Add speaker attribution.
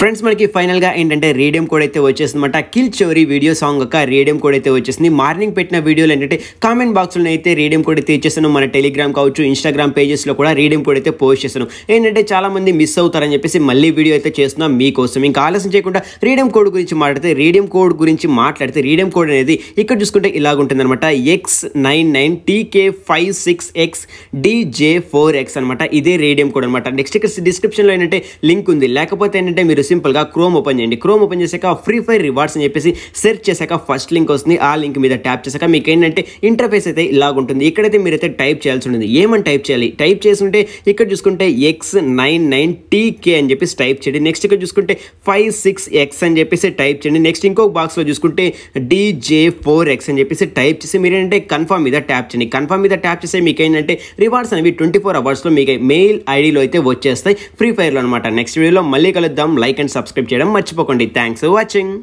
Speaker 1: friends మనకి ఫైనల్గా ఏంటంటే రేడియం కోడ్ అయితే వచ్చేసిందన్నమాట కిల్ చోరీ వీడియో సాంగ్ ఒక రేడియం కోడ్ అయితే వచ్చేసింది మార్నింగ్ పెట్టిన వీడియోలు ఏంటంటే కామెంట్ బాక్స్లో అయితే రేడియం కోడ్ అయితే ఇచ్చేసాను మన టెలిగ్రామ్ కావచ్చు ఇన్స్టాగ్రామ్ పేజెస్లో కూడా రేడియం కోడ్ అయితే పోస్ట్ చేశాను ఏంటంటే చాలామంది మిస్ అవుతారని చెప్పేసి మళ్ళీ వీడియో అయితే చేస్తున్నాం మీకోసం ఇంకా ఆలస్యం చేయకుండా రేడియం కోడ్ గురించి మాట్లాడితే రేడియం కోడ్ గురించి మాట్లాడితే రేడియం కోడ్ అనేది ఇక్కడ చూసుకుంటే అనమాట X nine nine TK five six X DJ four X అనమాట ఇదే రేడియం కోడ్ అనమాట నెక్స్ట్ ఇక్కడ డిస్క్రిప్షన్లో ఏంటంటే లింక్ ఉంది లేకపోతే ఏంటంటే మీరు సింపుల్గా క్రోమ్ ఓపెన్ చేయండి క్రోమ్ ఓపెన్ చేశాక ఫ్రీ ఫైర్ రివార్డ్స్ అని చెప్పేసి సెర్చ్ చేశాక ఫస్ట్ లింక్ వస్తుంది ఆ లింక్ మీద ట్యాప్ చేశాక మీకు ఏంటంటే ఇంటర్ఫేస్ అయితే ఉంటుంది ఇక్కడైతే మీరు అయితే టైప్ చేయాల్సి ఉంటుంది ఏమని టైప్ చేయాలి టైప్ చేస్తుంటే ఇక్కడ చూసుకుంటే ఎక్స్ నైన్ నైన్ టీకే అని చెప్పేసి టైప్ చేయండి నెక్స్ట్ ఇక్కడ చూసుకుంటే ఫైవ్ సిక్స్ ఎక్స్ అని చెప్పేసి టైప్ చేయండి నెక్స్ట్ ఇంకొక బాక్స్లో చూసుకుంటే డీజే ఫోర్ ఎక్స్ అని చెప్పేసి టైప్ చేసి మీరు ఏంటంటే కన్ఫర్మ్ మీద ట్యాప్ చేయండి కన్ఫర్మ్ మీద ట్యాప్ చేస్తే మీకు ఏంటంటే రివార్డ్స్ అనేవి ట్వంటీ ఫోర్ అవర్స్లో మీకు మెయిల్ ఐడిలో అయితే వచ్చేస్తాయి ఫ్రీ ఫైర్లో అనమాట నెక్స్ట్ వీడియోలో మళ్ళీ కలుద్దాం లైక్ లైక్ అండ్ సబ్స్క్రైబ్ చేయడం మర్చిపోకండి థ్యాంక్స్ ఫర్ వాచింగ్